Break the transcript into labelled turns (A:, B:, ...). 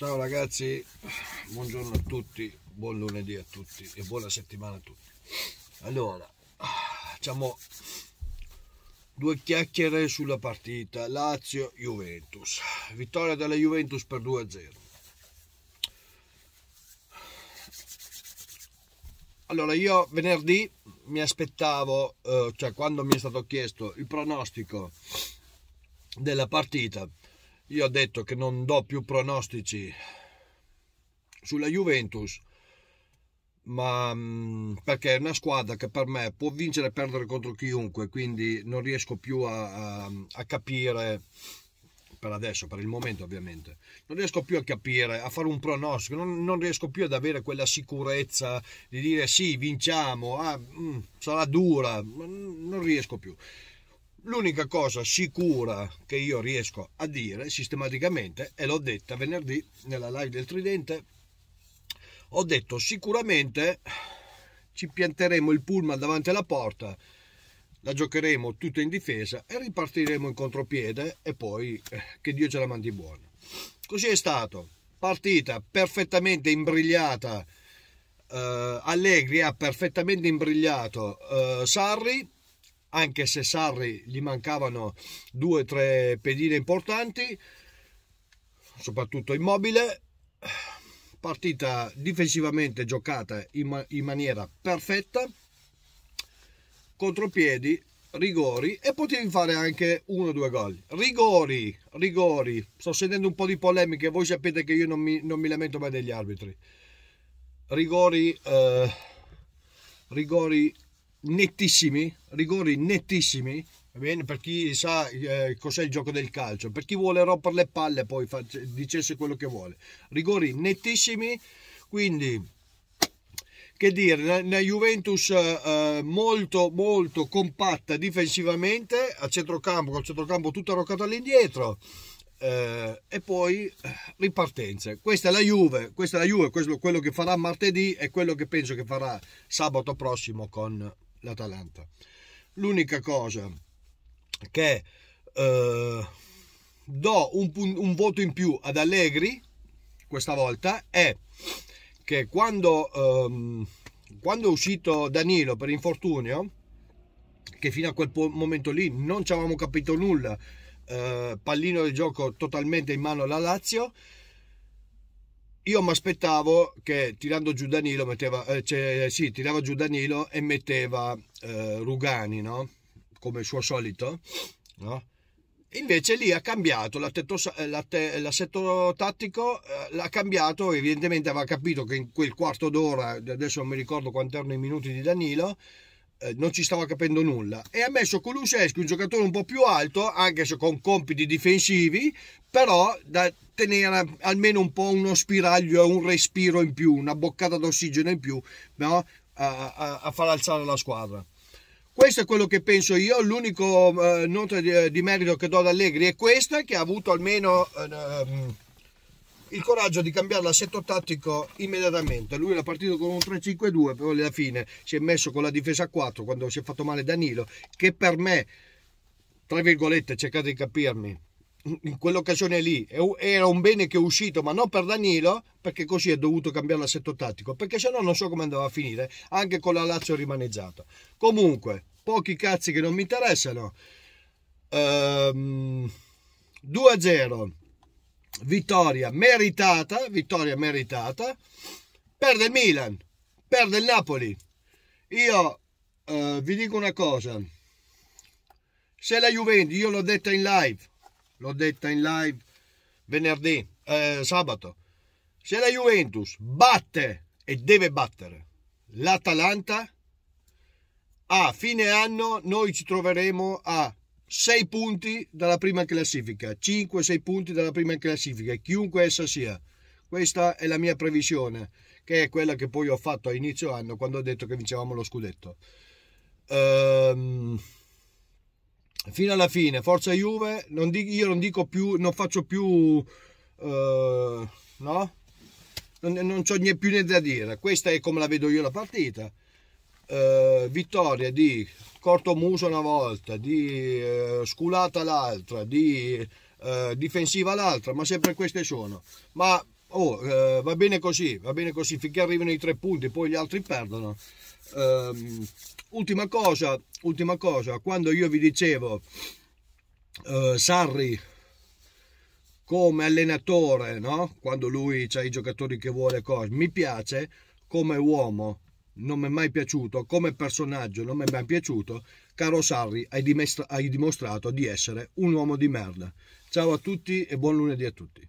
A: Ciao ragazzi, buongiorno a tutti, buon lunedì a tutti e buona settimana a tutti. Allora, facciamo due chiacchiere sulla partita Lazio-Juventus. Vittoria della Juventus per 2-0. Allora, io venerdì mi aspettavo, eh, cioè quando mi è stato chiesto il pronostico della partita, io ho detto che non do più pronostici sulla Juventus, ma mm, perché è una squadra che per me può vincere e perdere contro chiunque, quindi non riesco più a, a, a capire per adesso, per il momento ovviamente, non riesco più a capire, a fare un pronostico, non, non riesco più ad avere quella sicurezza di dire sì, vinciamo, ah, mm, sarà dura, non riesco più. L'unica cosa sicura che io riesco a dire sistematicamente, e l'ho detta venerdì nella live del Tridente, ho detto sicuramente ci pianteremo il pullman davanti alla porta, la giocheremo tutta in difesa e ripartiremo in contropiede e poi eh, che Dio ce la mandi buona. Così è stato, partita perfettamente imbrigliata, eh, Allegri ha perfettamente imbrigliato eh, Sarri, anche se Sarri gli mancavano due o tre pedine importanti, soprattutto immobile. Partita difensivamente giocata in, ma in maniera perfetta, contropiedi, rigori e potevi fare anche uno o due gol. Rigori, rigori, sto sentendo un po' di polemiche, voi sapete che io non mi, non mi lamento mai degli arbitri. Rigori, eh, rigori nettissimi, rigori nettissimi, va bene? per chi sa eh, cos'è il gioco del calcio, per chi vuole rompere le palle poi faccia, dicesse quello che vuole. Rigori nettissimi, quindi che dire, una Juventus eh, eh, molto molto compatta difensivamente, a centrocampo, col centrocampo tutto arroccato all'indietro, eh, e poi eh, ripartenze. Questa è la Juve, questa è la Juve, questo, quello che farà martedì e quello che penso che farà sabato prossimo con l'Atalanta. L'unica cosa che eh, do un, un, voto in più ad Allegri questa volta è che quando, ehm, quando è uscito Danilo per infortunio, che fino a quel momento lì non ci avevamo capito nulla, eh, pallino di gioco totalmente in mano alla Lazio, io mi aspettavo che tirando giù Danilo metteva, eh, cioè, eh, sì, tirava giù Danilo e metteva eh, Rugani, no? Come il suo solito, no? Invece lì ha cambiato eh, l'assetto tattico, eh, l'ha cambiato, evidentemente aveva capito che in quel quarto d'ora, adesso non mi ricordo quanti erano i minuti di Danilo, eh, non ci stava capendo nulla e ha messo Kulusescu un giocatore un po' più alto anche se con compiti difensivi però da tenere almeno un po' uno spiraglio un respiro in più una boccata d'ossigeno in più no? a, a, a far alzare la squadra questo è quello che penso io. L'unico eh, nota di, di, merito che do ad Allegri è questa, che ha avuto almeno eh, ehm, il coraggio di cambiare l'assetto tattico immediatamente. Lui era partito con un 3-5-2, però alla fine si è messo con la difesa a 4 quando si è fatto male Danilo, che per me, tra virgolette, cercate di capirmi, in quell'occasione lì era un bene che è uscito, ma non per Danilo, perché così è dovuto cambiare l'assetto tattico, perché se no non so come andava a finire, anche con la Lazio rimaneggiata. Comunque, pochi cazzi che non mi interessano. Ehm, 2-0 vittoria meritata, vittoria meritata, perde il Milan, perde il Napoli. Io eh, vi dico una cosa, se la Juventus, io l'ho detta in live, l'ho detta in live venerdì, eh, sabato, se la Juventus batte e deve battere l'Atalanta, a fine anno noi ci troveremo a 6 punti dalla prima classifica, 5-6 punti dalla prima classifica, chiunque essa sia. Questa è la mia previsione, che è quella che poi ho fatto a inizio anno quando ho detto che vincevamo lo scudetto. Ehm, fino alla fine, forza Juve, non dico, io non dico più, non faccio più, eh, no? Non, non ho più niente da dire. Questa è come la vedo io la partita eh, vittoria di muso una volta, di eh, sculata l'altra, di eh, difensiva l'altra, ma sempre queste sono. Ma oh, eh, va bene così, va bene così, finché arrivano i tre punti, poi gli altri perdono. Ehm, ultima cosa, ultima cosa, quando io vi dicevo eh, Sarri come allenatore, no? quando lui ha i giocatori che vuole, cose, mi piace come uomo, non mi è mai piaciuto, come personaggio non mi è mai piaciuto, caro Sarri, hai, dimestra- hai dimostrato di essere un uomo di merda. Ciao a tutti e buon lunedì a tutti.